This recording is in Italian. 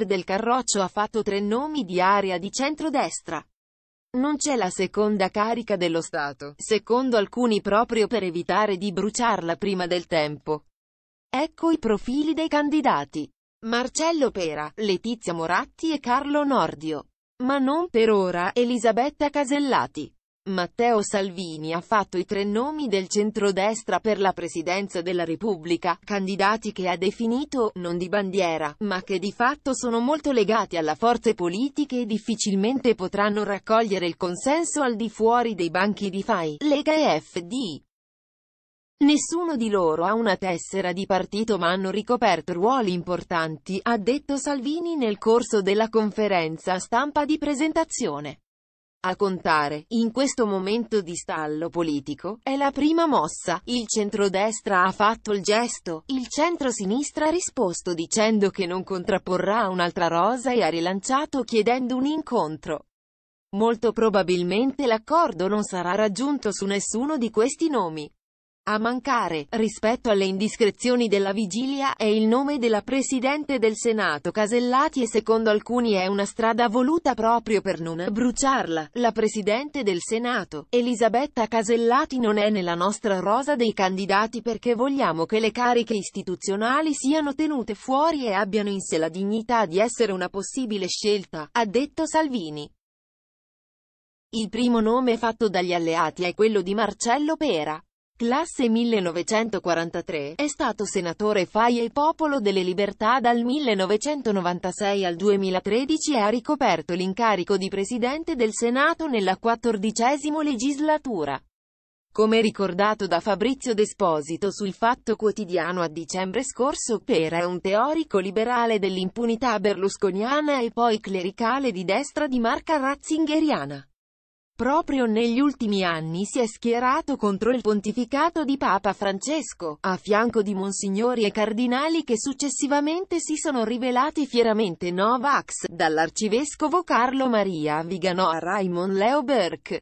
leader del Carroccio ha fatto tre nomi di area di centrodestra. Non c'è la seconda carica dello Stato, secondo alcuni proprio per evitare di bruciarla prima del tempo. Ecco i profili dei candidati. Marcello Pera, Letizia Moratti e Carlo Nordio. Ma non per ora, Elisabetta Casellati. Matteo Salvini ha fatto i tre nomi del centrodestra per la presidenza della Repubblica, candidati che ha definito non di bandiera, ma che di fatto sono molto legati alla forze politiche e difficilmente potranno raccogliere il consenso al di fuori dei banchi di FAI, Lega e FD. Nessuno di loro ha una tessera di partito ma hanno ricoperto ruoli importanti, ha detto Salvini nel corso della conferenza stampa di presentazione. A contare, in questo momento di stallo politico, è la prima mossa. Il centrodestra ha fatto il gesto, il centro-sinistra ha risposto dicendo che non contrapporrà un'altra rosa e ha rilanciato chiedendo un incontro. Molto probabilmente l'accordo non sarà raggiunto su nessuno di questi nomi. A mancare, rispetto alle indiscrezioni della vigilia, è il nome della Presidente del Senato Casellati e secondo alcuni è una strada voluta proprio per non bruciarla. La Presidente del Senato, Elisabetta Casellati non è nella nostra rosa dei candidati perché vogliamo che le cariche istituzionali siano tenute fuori e abbiano in sé la dignità di essere una possibile scelta, ha detto Salvini. Il primo nome fatto dagli alleati è quello di Marcello Pera. Classe 1943, è stato senatore Fai e Popolo delle Libertà dal 1996 al 2013 e ha ricoperto l'incarico di Presidente del Senato nella XIV legislatura. Come ricordato da Fabrizio Desposito sul Fatto Quotidiano a dicembre scorso, Pera è un teorico liberale dell'impunità berlusconiana e poi clericale di destra di marca ratzingeriana proprio negli ultimi anni si è schierato contro il pontificato di Papa Francesco, a fianco di monsignori e cardinali che successivamente si sono rivelati fieramente Novax, dall'arcivescovo Carlo Maria Viganò a Raymond Leo Burke.